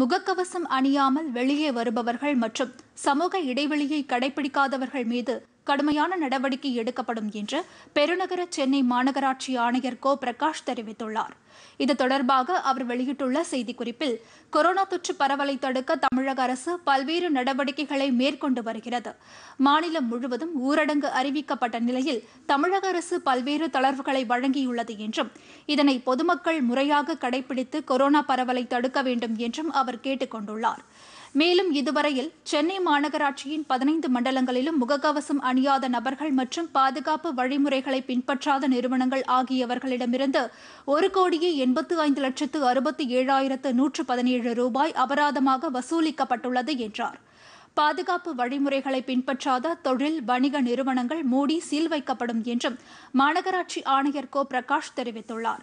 முகக்கவசம் அணியாமல் வெளியே வருபவர்கள் மற்றும் சமூக இடைவெளியை கடைபிடிக்காதவர்கள் மீது கடுமையான நடவடிக்கை எடுக்கப்படும் என்று பெருநகர சென்னை மாநகராட்சி ஆணையர் கோ பிரகாஷ் தெரிவித்துள்ளார் இது தொடர்பாக அவர் வெளியிட்டுள்ள செய்திக்குறிப்பில் கொரோனா தொற்று பரவலை தடுக்க தமிழக அரசு பல்வேறு நடவடிக்கைகளை மேற்கொண்டு வருகிறது மாநிலம் முழுவதும் ஊரடங்கு அறிவிக்கப்பட்ட நிலையில் தமிழக அரசு பல்வேறு தளர்வுகளை வழங்கியுள்ளது என்றும் இதனை பொதுமக்கள் முறையாக கடைபிடித்து கொரோனா பரவலை தடுக்க வேண்டும் என்றும் அவர் கேட்டுக் கொண்டுள்ளார் மேலும் இதுவரையில் சென்னை மாநகராட்சியின் பதினைந்து மண்டலங்களிலும் முகக்கவசம் அணியாத நபர்கள் மற்றும் பாதுகாப்பு வழிமுறைகளை பின்பற்றாத நிறுவனங்கள் ஆகியவர்களிடமிருந்து ஒரு கோடியே எண்பத்து ஐந்து லட்சத்து அறுபத்தி ஏழாயிரத்து நூற்று பதினேழு ரூபாய் அபராதமாக வசூலிக்கப்பட்டுள்ளது என்றார் பாதுகாப்பு வழிமுறைகளை பின்பற்றாத தொழில் வணிக நிறுவனங்கள் மூடி சீல் வைக்கப்படும் என்றும் மாநகராட்சி ஆணையர் கோ பிரகாஷ் தெரிவித்துள்ளாா்